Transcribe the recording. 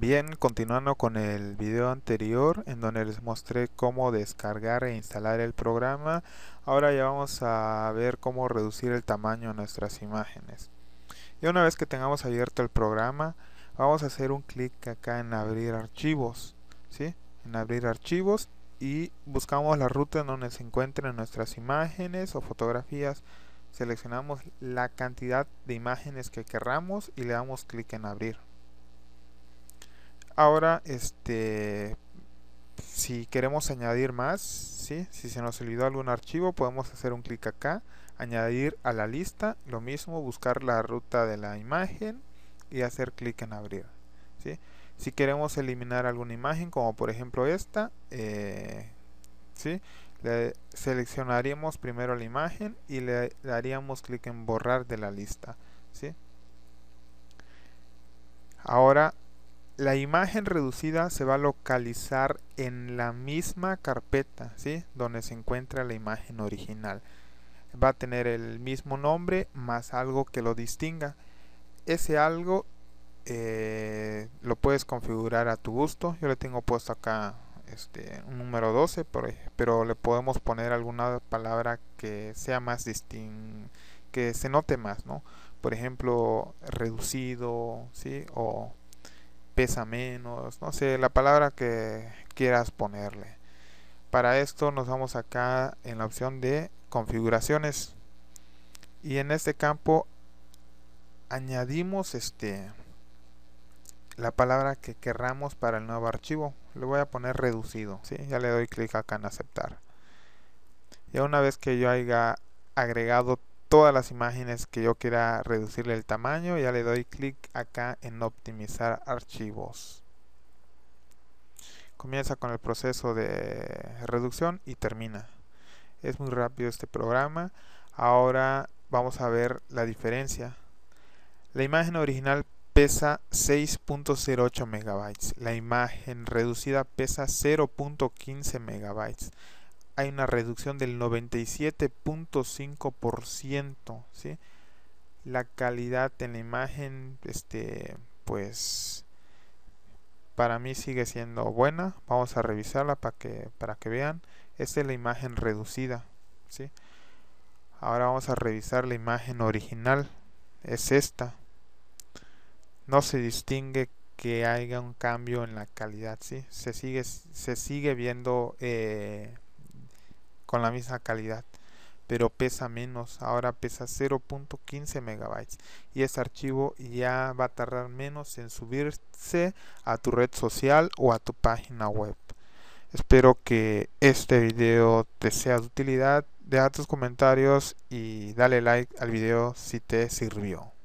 Bien, continuando con el video anterior en donde les mostré cómo descargar e instalar el programa, ahora ya vamos a ver cómo reducir el tamaño de nuestras imágenes. Y una vez que tengamos abierto el programa, vamos a hacer un clic acá en abrir archivos, ¿sí? En abrir archivos y buscamos la ruta en donde se encuentren nuestras imágenes o fotografías. Seleccionamos la cantidad de imágenes que querramos y le damos clic en abrir ahora, este, si queremos añadir más, si se nos olvidó algún archivo, podemos hacer un clic acá, añadir a la lista, lo mismo, buscar la ruta de la imagen y hacer clic en abrir. Si queremos eliminar alguna imagen, como por ejemplo esta, eh, le seleccionaríamos primero la imagen y le daríamos clic en borrar de la lista. Ahora la imagen reducida se va a localizar en la misma carpeta, ¿sí? Donde se encuentra la imagen original. Va a tener el mismo nombre más algo que lo distinga. Ese algo eh, lo puedes configurar a tu gusto. Yo le tengo puesto acá este, un número 12, pero le podemos poner alguna palabra que sea más distinta, que se note más, ¿no? Por ejemplo, reducido, ¿sí? O pesa menos, no sé, la palabra que quieras ponerle. Para esto nos vamos acá en la opción de configuraciones y en este campo añadimos este la palabra que querramos para el nuevo archivo. Le voy a poner reducido, ¿sí? Ya le doy clic acá en aceptar. Ya una vez que yo haya agregado todas las imágenes que yo quiera reducirle el tamaño ya le doy clic acá en optimizar archivos comienza con el proceso de reducción y termina es muy rápido este programa ahora vamos a ver la diferencia la imagen original pesa 6.08 megabytes la imagen reducida pesa 0.15 megabytes hay una reducción del 97.5%, La calidad en la imagen, este, pues, para mí sigue siendo buena. Vamos a revisarla para que, para que vean. Esta es la imagen reducida, Ahora vamos a revisar la imagen original. Es esta. No se distingue que haya un cambio en la calidad, ¿sí? Se sigue, se sigue viendo... Eh, con la misma calidad pero pesa menos, ahora pesa 0.15 megabytes y ese archivo ya va a tardar menos en subirse a tu red social o a tu página web. Espero que este video te sea de utilidad, deja tus comentarios y dale like al video si te sirvió.